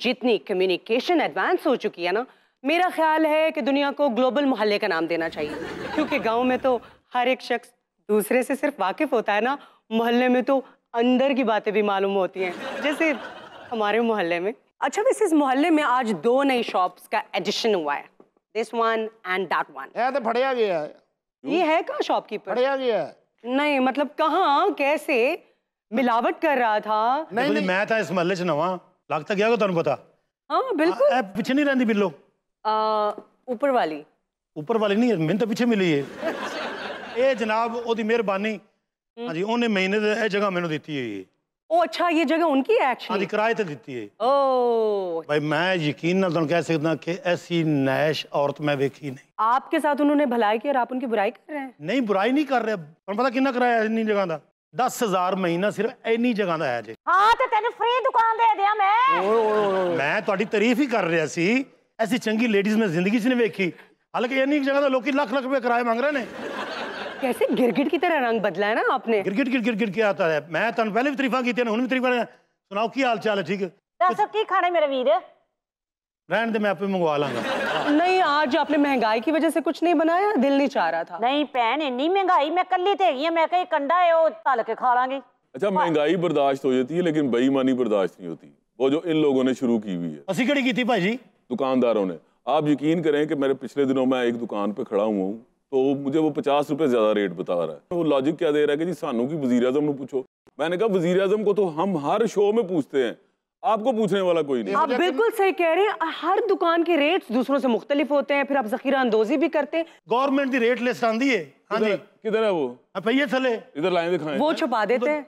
जितनी communication advance हो चुकी है ना मेरा ख्याल है कि दुनिया को ग्लोबल मोहल्ले का नाम देना चाहिए क्योंकि गांव में तो हर एक शख्स दूसरे से सिर्फ वाकिफ होता है ना मोहल्ले में तो अंदर की बातें भी मालूम होती हैं जैसे हमारे मोहल्ले में अच्छा वैसे इस मोहल्ले में आज दो नई शॉप्स का एडिशन हुआ है this one and that one तो फड़िया गया है ये है कहा शॉपकीपर फड़िया गया है नहीं मतलब कहाँ कैसे मिलावट कर रहा था नहीं, नहीं, मैं था इस मोहल्ले से नवा ਲੱਗ ਗਿਆ ਤੁਹਾਨੂੰ ਪਤਾ ਹਾਂ ਬਿਲਕੁਲ ਇਹ ਪਿੱਛੇ ਨਹੀਂ ਰਹਿੰਦੀ ਬਿੱਲੋ ਆ ਉੱਪਰ ਵਾਲੀ ਉੱਪਰ ਵਾਲੀ ਨਹੀਂ ਮੈਨੂੰ ਤਾਂ ਪਿੱਛੇ ਮਿਲੀ ਏ ਇਹ ਜਨਾਬ ਉਹਦੀ ਮਿਹਰਬਾਨੀ ਹਾਂਜੀ ਉਹਨੇ ਮਹੀਨੇ ਇਹ ਜਗ੍ਹਾ ਮੈਨੂੰ ਦਿੱਤੀ ਹੋਈ ਹੈ ओ अच्छा ये जगह उनकी है एक्चुअली हाँ किराए तो दी है ओ भाई मैं यकीन ना तुम कह सकता कि ऐसी नैश औरत मैं वेखी नहीं आपके साथ उन्होंने भलाई की और आप उनकी बुराई कर रहे हैं नहीं बुराई नहीं कर रहे पता किन्ना किराया इन जगह दस हजार महीना सिर्फ 10000 जगह का है जे हाँ तो ਜੀ फ्री दुकान दे दिया मैं ओ, ओ, ओ, ओ। मैं ਮੈਂ ਤੁਹਾਡੀ तारीफ ही कर रहा सी ऐसी चंगी लेडीज ਮੈਂ जिंदगी 'ਚ ਨਹੀਂ ਵੇਖੀ ਹਾਲਾਂਕਿ ਐਨੀ ਜਗ੍ਹਾ ਦਾ ਲੋਕੀ ਲੱਖ ਲੱਖ ਰੁਪਏ ਕਿਰਾਏ मांग रहे हैं कैसे गिरगिट की तरह रंग बदला है ना आपने गिरगिट गिर गिर क्या आता है मैं तन पहले भी तारीफा की हूं भी तारीफा सुनाओ की हाल चाल है ठीक है दसो खाने मेरे वीर रहने दे मैं आप मंगवा लांगा नहीं आज आपने महंगाई की वजह से कुछ नहीं बनाया दिल नहीं चाह रहा था नहीं भैन इनकी महंगाई मैं कल तो मैं कहीं कंडा है वो तल के खा लागे अच्छा महंगाई बर्दाश्त हो जाती है लेकिन बेईमानी बर्दाश्त नहीं होती वो जो इन लोगों ने शुरू की हुई है असि कड़ी की थी भाई जी दुकानदारों ने आप यकीन करें कि मेरे पिछले दिनों मैं एक दुकान पे खड़ा हुआ हूँ तो मुझे वो पचास रुपए ज़्यादा रेट बता रहा है वो तो लॉजिक क्या दे रहा है कि जी सानू की वजीर आजम पूछो मैंने कहा वजीर आजम को तो हम हर शो में पूछते हैं आपको पूछने वाला कोई नहीं आप तो बिल्कुल सही कह रहे हैं हर दुकान के रेट्स दूसरों से मुख्तलिफ होते हैं फिर आप जखीरा अंदोजी भी करते हैं गवर्नमेंट की रेट लिस्ट आंदी है हाँ जी किधर है वो पहिए हाँ, थले इधर लाए दिखाए वो छुपा देते हैं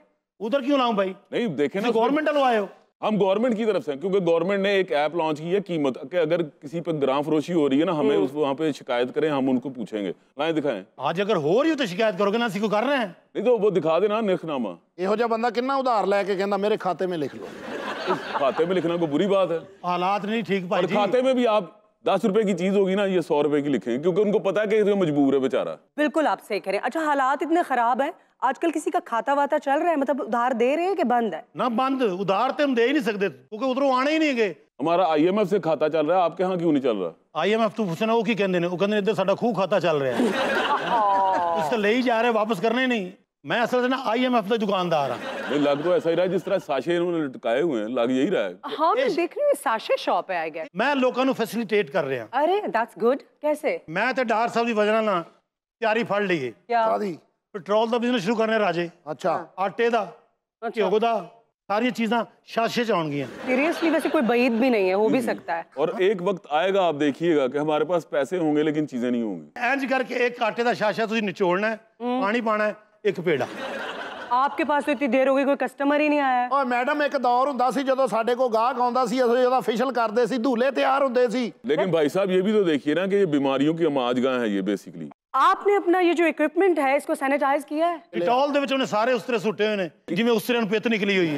उधर क्यों लाऊं भाई नहीं देखे ना गवर्नमेंट हलवाए हो हम गवर्नमेंट की तरफ से क्योंकि गवर्नमेंट ने एक ऐप लॉन्च की है कीमत कि अगर किसी पर ग्राम फरोशी हो रही है ना हमें हम्म। उस वहाँ पे शिकायत करें हम उनको पूछेंगे लाए दिखाएं आज अगर हो रही हो तो शिकायत करोगे ना को कर रहे हैं नहीं तो वो दिखा देना निखनामा यह बंदा कितना उधार लैके कहना मेरे खाते में लिख लो खाते में लिखना कोई बुरी बात है हालात नहीं ठीक पाए खाते में भी आप दस रुपए की चीज होगी ना ये सौ रुपए की लिखे क्योंकि उनको पता है कि मजबूर है बेचारा बिल्कुल आप सही कह रहे हैं अच्छा हालात इतने खराब है आजकल किसी का खाता वाता चल रहा है मतलब उधार दे रहे हैं कि बंद है ना बंद उधार तो हम दे ही नहीं सकते क्योंकि उधरों आने ही नहीं गए हमारा आईएमएफ से खाता चल रहा है आपके यहाँ क्यों नहीं चल रहा आईएमएफ तो पूछना वो की कहते हैं वो कहते इधर साडा खूह खाता चल रहा है उससे ले ही जा रहे वापस करने नहीं मैं असल ना एफ का दुकानदार हाँ नहीं लग तो ऐसा ही रहा जिस तरह साशे इन्होंने लटकाए हुए हैं लग यही रहा है हाँ मैं देख रही हूँ साशे शॉप है आई गेस मैं लोगों को फैसिलिटेट कर रहा अरे दैट्स गुड कैसे मैं तो डार साहब की वजह ना ਤਿਆਰੀ ਫੜ ਲਈਏ ਕਾਦੀ ਪੈਟਰੋਲ ਦਾ ਬਿਜ਼ਨਸ ਸ਼ੁਰੂ ਕਰਨਾ ਰਾਜੇ ਅੱਛਾ ਆਟੇ ਦਾ ਘਿਓ का सारी चीजें शाशे च आउंगी सीरियसली वैसे कोई बईद भी नहीं है हो भी हम्म। सकता है और एक वक्त आएगा आप देखिएगा कि हमारे पास पैसे होंगे लेकिन चीजें नहीं होंगी इंज करके एक आटे का शाशा तुझे निचोड़ना है हम्म। पानी पाना है एक पेड़ा पास तो इतनी देर हो गई कोई कस्टमर ही नहीं आया ਓਏ मैडम एक दौर हुंदा सी जदों साडे को ਗਾਹਕ आंदा सी असो जदा ਫੇਸ਼ਲ करदे सी धूले तैयार हुंदे सी लेकिन भाई साहब ये भी तो देखिए ना कि ये बीमारियों की अमाजगाह है ये बेसिकली आपने अपना ये जो इक्विपमेंट है इसको सैनिटाइज किया है इटॉल ਦੇ ਵਿੱਚ ਉਹਨੇ ਸਾਰੇ ਉਸਤਰੇ ਸੁੱਟੇ ਹੋਏ ਨੇ ਜਿਵੇਂ ਉਸਤਰੇ ਨੂੰ ਪਿੱਤ ਨਿਕਲੀ ਹੋਈ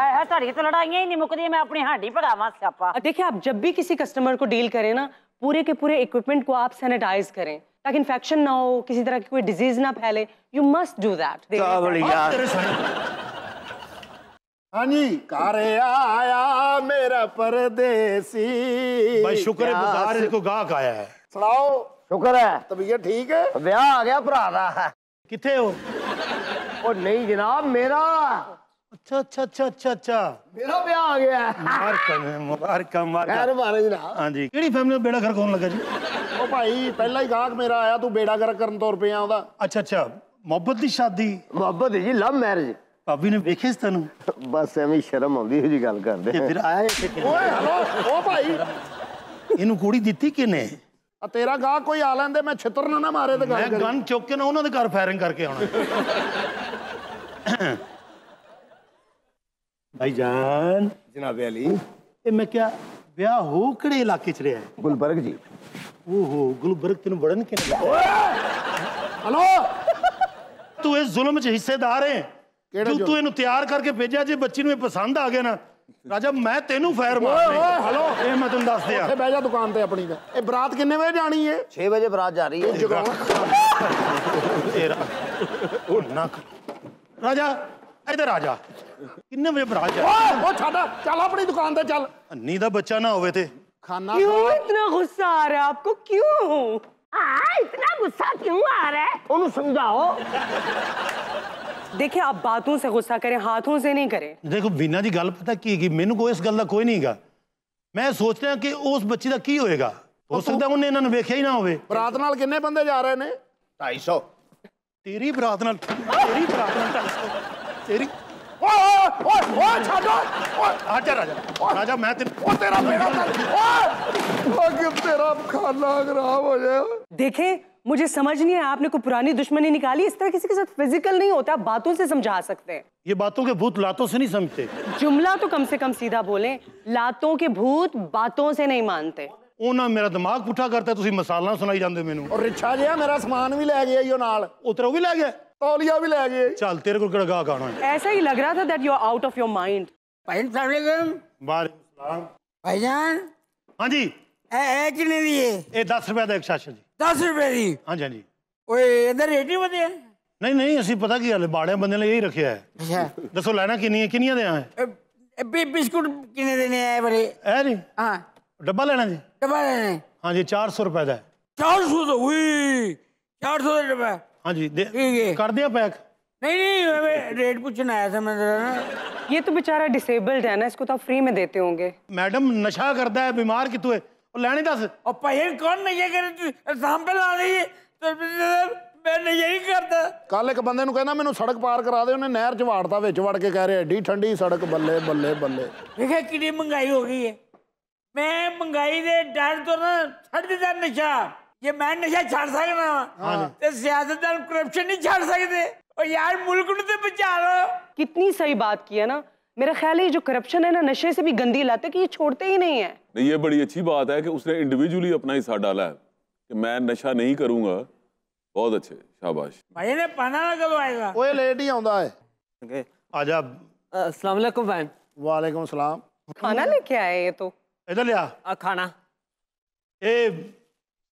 है तो देखिए आप जब भी किसी कस्टमर को डील करें ना पूरे के पूरे इक्विपमेंट को आप सैनिटाइज करें ताकि इन्फेक्शन ना हो किसी तरह की कोई डिजीज ना फैले यू मस्ट डू दैट हनी कर आया मेरा परदेसी भाई शुक्र है बुखार इसको गाहक आया है सुनाओ शुक्र है तबीयत ठीक है ब्याह आ गया भरा दा किथे हो ओ नहीं जनाब मेरा अच्छा अच्छा अच्छा अच्छा अच्छा मेरा ब्याह आ गया मुबारक मुबारक मुबारक हां हाँ जी केड़ी फैमिली में बेड़ा घर कौन लगा जी ਉਹ ਭਾਈ ਪਹਿਲਾ ਹੀ ਗਾਹਕ ਮੇਰਾ ਆਇਆ ਤੂੰ ਬੇੜਾ ਗਰਕ ਕਰਨ ਤੋਂ ਰੁਪਿਆ ਉਹਦਾ ਅੱਛਾ ਅੱਛਾ ਮੁਹੱਬਤ ਦੀ ਸ਼ਾਦੀ ਮੁਹੱਬਤ ਜੀ ਲਵ ਮੈਰਿਜ ਭਾਬੀ ਨੇ ਵੇਖੇ ਸੀ ਤੈਨੂੰ ਬਸ ਐਵੇਂ ਸ਼ਰਮ ਆਉਂਦੀ ਹੋਈ ਜੀ ਗੱਲ ਕਰਦੇ ਤੇ ਫਿਰ ਆਇਆ ਇੱਥੇ ਓਏ ਹਲੋ ਓ ਭਾਈ ਇਹਨੂੰ ਕੁੜੀ ਦਿੱਤੀ ਕਿਨੇ ਆ ਤੇਰਾ ਗਾਹ ਕੋਈ ਆ ਲੈਂਦੇ ਮੈਂ ਛਿੱਤਰ ਨਾ ਨਾ ਮਾਰੇ ਤੇ ਗੱਲ ਮੈਂ ਗਨ ਚੁੱਕ ਕੇ ਨਾ ਉਹਨਾਂ ਦੇ ਘਰ ਫਾਇਰਿੰਗ ਕਰਕੇ ਆਉਣਾ ਭਾਈ ਜਾਨ ਜਨਾਬ ਅਲੀ ਇਹ ਮੈਂ ਕਿਹਾ ਵਿਆਹ ਹੋ ਕਿਹੜੇ ਇਲਾਕੇ 'ਚ ਰਿਹਾ ਹੈ ਗੁਲਬਰਗ ਜੀ ಓಹೋ ಗುಲ್ಬರ್ಗ್ತಿನ ಬಡನ್ಕೆ ಹಲೋ ਤੂੰ ਇਸ ਜ਼ੁਲਮ 'ਚ ਹਿੱਸੇਦਾਰ ਹੈ ਤੂੰ ਤੂੰ ਇਹਨੂੰ ਤਿਆਰ ਕਰਕੇ ਭੇਜਿਆ ਜੇ ਬੱਚੀ ਨੂੰ ਇਹ ਪਸੰਦ ਆ ਗਿਆ ਨਾ ਰਾਜਾ ਮੈਂ ਤੈਨੂੰ ਫਾਇਰ ਮਾਰਨੀ ਓਏ ਹਲੋ ਇਹ ਮੈਂ ਤੈਨੂੰ ਦੱਸ ਦਿਆ ਉੱਥੇ ਬਹਿ ਜਾ ਦੁਕਾਨ ਤੇ ਆਪਣੀ ਦਾ ਇਹ ਬਰਾਤ ਕਿੰਨੇ ਵਜੇ ਜਾਣੀ ਹੈ 6 ਵਜੇ ਬਰਾਤ ਜਾ ਰਹੀ ਹੈ ਜਗਾਉਣਾ ਤੇਰਾ ਉਹ ਨੱਕ ਰਾਜਾ ਇਧਰ ਆ ਜਾ ਕਿੰਨੇ ਵਜੇ ਬਰਾਤ ਜਾ ਓਏ ਉਹ ਛੱਡ ਚੱਲ ਆਪਣੀ ਦੁਕਾਨ ਤੇ ਚੱਲ ਅੰਨੀ ਦਾ ਬੱਚਾ ਨਾ ਹੋਵੇ ਤੇ खाना क्यों इतना गुस्सा आ रहा है आपको क्यों इतना गुस्सा क्यों आ रहा है समझाओ देखिए आप बातों से गुस्सा करें हाथों से नहीं करें देखो बिना जी गल पता की मेनु को इस गल कोई नहीं गा मैं सोच रहा कि उस बच्ची का की होगा हो तो सकता उन्हें इन्होंने वेख्या ही ना हो बरात कि बंदे जा रहे हैं ढाई सौ तेरी बरात तेरी बरात तेरी राजा राजा मैं तेरे ओ तेरा आगे तेरा देखे मुझे समझ नहीं है आपने कोई पुरानी दुश्मनी निकाली इस तरह किसी के साथ फिजिकल नहीं होता आप बातों से समझा सकते हैं ये बातों के भूत लातों से नहीं समझते जुमला तो कम से कम सीधा बोले लातों के भूत बातों से नहीं मानते ਉਹਨਾਂ ਮੇਰਾ ਦਿਮਾਗ ਪੁੱਠਾ है ਤੁਸੀਂ ਮਸਾਲਾ ਸੁਣਾਈ ਜਾਂਦੇ ਮੈਨੂੰ ਔਰ ਰਿਛਾ ਜਿਆ ਮੇਰਾ ਸਮਾਨ ਵੀ ਲੈ ਗਿਆ ਈਓ ਨਾਲ ਉਤਰ ਵੀ ਲੈ ਗਿਆ तौलिया भी ले गए चल तेरे को गड़गा गाना ऐसा ही लग रहा था that you are out of your mind भाई अस्सलाम वालेकुम सलाम भाई जान हां जी ए ए किने दी ए 10 रुपए दा एक शाशा जी 10 रुपए दी हां हाँ जी ओए इधर रेट ही बदले नहीं नहीं असि पता की हाल बाड़े बंदे ने यही रखे है अच्छा दसो लेना किनी है किनिया दे है ए बे बिस्कुट किने देने है बड़े ए नहीं हां डब्बा लेना जी डब्बा लेना हां हाँ जी 400 रुपए दा 400 हुई चार सौ रुपए हाँ जी दे, है कर दिया पैक नहीं नहीं रेट पूछने आया था मैं ना ये तो बेचारा डिसेबल्ड है ना इसको तो आप फ्री में देते होंगे मैडम नशा करता है बीमार कितु है और लेने दस और पहले कौन नशा करे एग्जाम्पल ला रही है ਮੈਂ ਨਹੀਂ ਕਰਦਾ ਕੱਲ ਇੱਕ ਬੰਦੇ ਨੂੰ ਕਹਿੰਦਾ मैंने सड़क पार करा दे उन्हें नहर चवाड़ता ਵਾੜਤਾ ਵਿੱਚ के कह रहे ਰਿਹਾ ਏਡੀ ਠੰਡੀ ਸੜਕ बल्ले बल्ले ਬੱਲੇ ਵੇਖਿਆ ਕਿੰਨੀ ਮਹਿੰਗਾਈ ਹੋ ਗਈ ਹੈ ਮੈਂ ਮਹਿੰਗਾਈ ਦੇ ਡਰ ਤੋਂ ਨਾ ये मैं नशा छड़ सकना ਤੇ ਸਿਆਸਤ ਨਾਲ ਕਰਪਸ਼ਨ ਨਹੀਂ ਛੱਡ ਸਕਦੇ और यार मुल्क ने तो बचा लो कितनी सही बात की है ना मेरा ख्याल है ये जो करप्शन है ना नशे से भी गंदी लाते कि ये छोड़ते ही नहीं है नहीं ये बड़ी अच्छी बात है कि उसने इंडिविजुअली अपना हिस्सा डाला है कि मैं नशा नहीं करूंगा बहुत अच्छे शाबाश भाई ने पाना ना कब आएगा ओए लेट ही आंदा है okay. आजा अस्सलाम वालेकुम भाई वालेकुम सलाम खाना लेके आए ये तो इधर ले आ खाना ए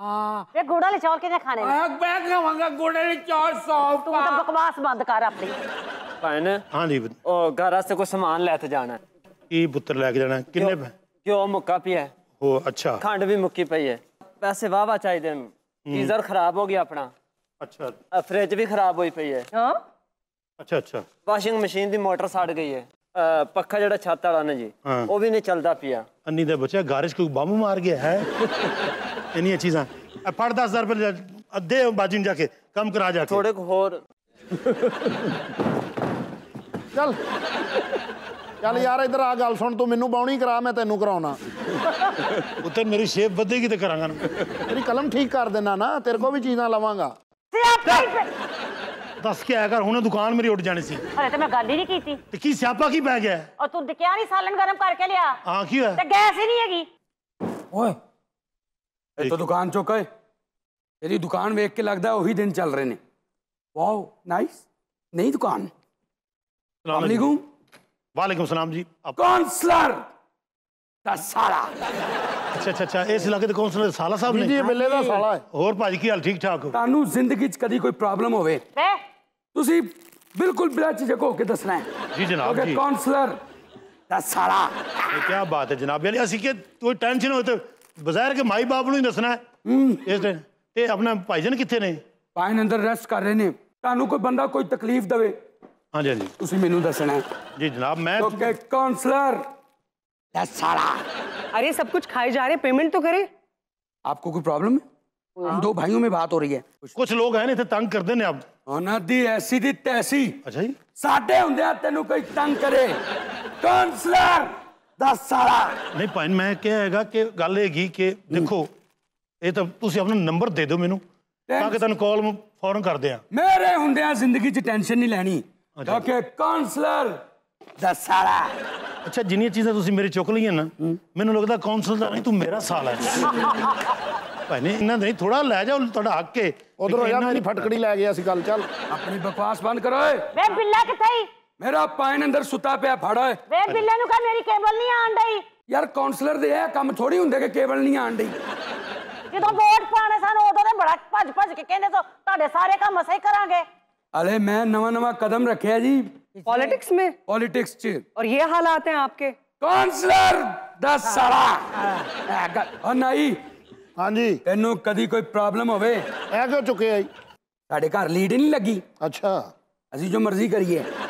ये गुड़ा ले चावल कितने खाने मैं खाऊंगा गुड़ा ले चावल सॉफ्ट तू तो बकवास बंद कर अपनी ਭੈਣ ਹਾਂਜੀ ਉਹ ਘਰ ਵਾਸਤੇ ਕੋਈ ਸਮਾਨ ਲੈ ਕੇ ਜਾਣਾ ਕੀ ਪੁੱਤਰ ਲੈ ਕੇ ਜਾਣਾ ਕਿੰਨੇ ਕਿਉਂ ਮੁੱਕਾ ਪਿਆ ਹੋ ਅੱਛਾ ਖੰਡ ਵੀ ਮੁੱਕੀ ਪਈ ਹੈ ਪੈਸੇ ਵਾਵਾ ਚਾਹੀਦੇ ਨੇ ਕੀਜ਼ਰ ਖਰਾਬ ਹੋ ਗਿਆ ਆਪਣਾ ਅੱਛਾ ਫ੍ਰਿਜ ਵੀ ਖਰਾਬ ਹੋਈ ਪਈ ਹੈ ਹਾਂ ਅੱਛਾ ਅੱਛਾ ਵਾਸ਼ਿੰਗ ਮਸ਼ੀਨ ਦੀ ਮੋਟਰ ਸੜ ਗਈ ਹੈ ਪੱਖਾ ਜਿਹੜਾ ਛੱਤ ਵਾਲਾ ਨੇ ਜੀ ਉਹ ਵੀ ਨਹੀਂ ਚੱਲਦਾ ਪਿਆ ਅੰਨੀ ਦਾ ਬੱਚਾ ਗਾਰਿਸ਼ ਕੋਈ ਬੰਬ ਮਾਰ ਗਿਆ ਹੈ ਇੰਨੀਆਂ ਚੀਜ਼ਾਂ ਇਹ ਪੜ 10000 ਰੁਪਏ ਅੱਧੇ ਬਾਜੀ ਨੂੰ ਜਾ ਕੇ ਕੰਮ ਕਰਾ ਜਾ ਕੇ ਥੋੜੇ ਕੁ ਹੋਰ ਚੱਲ ਚੱਲ ਯਾਰ ਇੱਧਰ ਆ ਗੱਲ ਸੁਣ ਤੂੰ ਮੈਨੂੰ ਬਾਉਣੀ ਕਰਾ ਮੈਂ ਤੈਨੂੰ ਕਰਾਉਣਾ ਉੱਤੇ ਮੇਰੀ ਸ਼ੇਪ ਵਧੇਗੀ ਤੇ ਕਰਾਂਗਾ ਤੇਰੀ ਕਲਮ ਠੀਕ ਕਰ ਦੇਣਾ ਨਾ ਤੇਰੇ ਕੋ ਵੀ ਚੀਜ਼ਾਂ ਲਵਾਂਗਾ ਦੱਸ ਕੇ ਆਇਆ ਕਰ ਹੁਣੇ ਦੁਕਾਨ ਮੇਰੀ ਉੱਡ ਜਾਣੀ ਸੀ ਅਰੇ ਤੇ ਮੈਂ ਗੱਲ ਹੀ ਨਹੀਂ ਕੀਤੀ ਤੇ ਕੀ ਸਿਆਪਾ ਕੀ ਪੈ ਗਿਆ ਔਰ ਤੂੰ ਦਿਕਿਆ ਨਹੀਂ ਸਾਲਣ ਗਰਮ ਕਰਕੇ ਲਿਆ ਹਾਂ ਕੀ ਹੋਇਆ ਤੇ ਗੈਸ ਹੀ ਨਹੀਂ ਹੈਗੀ ਓਏ ਇਹ ਤਾਂ ਦੁਕਾਨ ਚੋਂ ਕਹੇ ਇਹਦੀ ਦੁਕਾਨ ਵੇਖ ਕੇ ਲੱਗਦਾ ਉਹੀ ਦਿਨ ਚੱਲ ਰਹੇ ਨੇ ਵਾਓ ਨਾਈਸ ਨਹੀਂ ਦੁਕਾਨ ਸਲਾਮ ਅਲੈਕੁਮ वालेकुम सलाम जी कौंसलर ਸਾਲਾ ਅੱਛਾ ਅੱਛਾ ਅੱਛਾ ਇਸ ਇਲਾਕੇ ਦੇ ਕੌਂਸਲਰ ਸਾਲਾ ਸਾਹਿਬ ਨੇ ਜੀ ਮਿੱਲੇ ਦਾ ਸਾਲਾ ਹੈ ਹੋਰ ਭਾਜੀ ਕੀ ਹਾਲ ਠੀਕ ਠਾਕ ਹੋ ਤੁਹਾਨੂੰ ਜ਼ਿੰਦਗੀ 'ਚ ਕਦੀ ਕੋਈ ਪ੍ਰੋਬਲਮ ਹੋਵੇ ਤੁਸੀਂ ਬਿਲਕੁਲ ਬਿਲਾ ਝਿਜਕ ਹੋ ਕੇ ਦੱਸਣਾ ਹੈ ਜੀ ਜਨਾਬ ਜੀ ਕੌਂਸਲਰ ਦਾ ਸਾਲਾ ਇਹ ਕੀ ਬਾਤ ਹੈ ਜਨਾਬ ਯਾਨੀ ਅਸੀਂ ਕਿ ਕੋਈ ਟੈਨਸ਼ਨ ਹੋਵੇ ਤਾਂ बजायर के माई बाप नु दसना है हम्म। अपना भाई जन ने भाई अंदर रेस्ट कर रहे ने तू कोई बंदा कोई तकलीफ दे हाँ जी हाँ जी तुम मेनू दसना है जी जनाब मैं तो कौंसलर सारा अरे सब कुछ खाए जा रहे पेमेंट तो करे आपको कोई प्रॉब्लम है हम दो भाइयों में बात हो रही है कुछ, कुछ लोग हैं ना तंग कर देने अब दी ऐसी दी तैसी अच्छा जी साडे होंगे तेन कोई तंग करे कौंसलर ਦੱਸ ਸਾਲਾ ਨਹੀਂ ਭਾਈ ਮੈਂ ਕਿਹਾ ਹੈਗਾ ਕਿ ਗੱਲ ਹੈਗੀ ਕਿ ਦੇਖੋ ਇਹ ਤਾਂ ਤੁਸੀਂ ਆਪਣਾ ਨੰਬਰ ਦੇ ਦਿਓ ਮੈਨੂੰ ਤਾਂ ਕਿ ਤੁਹਾਨੂੰ ਕਾਲ ਫੌਰਨ ਕਰਦੇ ਆ ਮੇਰੇ ਹੁੰਦਿਆਂ ਜ਼ਿੰਦਗੀ 'ਚ ਟੈਨਸ਼ਨ ਨਹੀਂ ਲੈਣੀ ਕਿਉਂਕਿ ਕਾਉਂਸਲਰ ਦੱਸ ਸਾਲਾ ਅੱਛਾ ਜਿੰਨੀਆਂ ਚੀਜ਼ਾਂ ਤੁਸੀਂ ਮੇਰੇ ਚੁੱਕ ਲਈਆਂ ਨਾ ਮੈਨੂੰ ਲੱਗਦਾ ਕਾਉਂਸਲਰ ਨਹੀਂ ਤੂੰ ਮੇਰਾ ਸਾਲਾ ਭਾਈ ਨਹੀਂ ਇਹਨਾਂ ਦੇ ਥੋੜਾ ਲੈ ਜਾ ਤੁਹਾਡਾ ਹੱਕ ਹੈ ਹੋ ਜਾ ਮੇਰੀ ਫਟਕੜੀ ਲੈ ਗਿਆ ਸੀ ਗੱਲ ਚੱਲ ਆਪਣੀ ਬਕਵਾਸ ਬੰਦ ਕਰ ਓਏ ਵੇ ਬਿੱਲਾ ਕਿੱਥੇ मेरा पाइन अंदर सुता पे फड़ा है बिल्ले का मेरी केबल नहीं आन रही यार काउंसलर दे कम थोड़ी होंगे के केबल नहीं आन रही ये तो वोट पाने सन ओदो ने बड़ा भज भज के कहंदे सो तोडे सारे काम असे ही करांगे मैं नवा नवा कदम रखे है जी पॉलिटिक्स में पॉलिटिक्स च और ये हालात हैं आपके काउंसलर दस सारा ओ नहीं हां जी तन्नू कभी कोई प्रॉब्लम होवे ऐ क्यों चुके आई ताडे घर लीड नहीं लगी अच्छा असि जो मर्जी करिए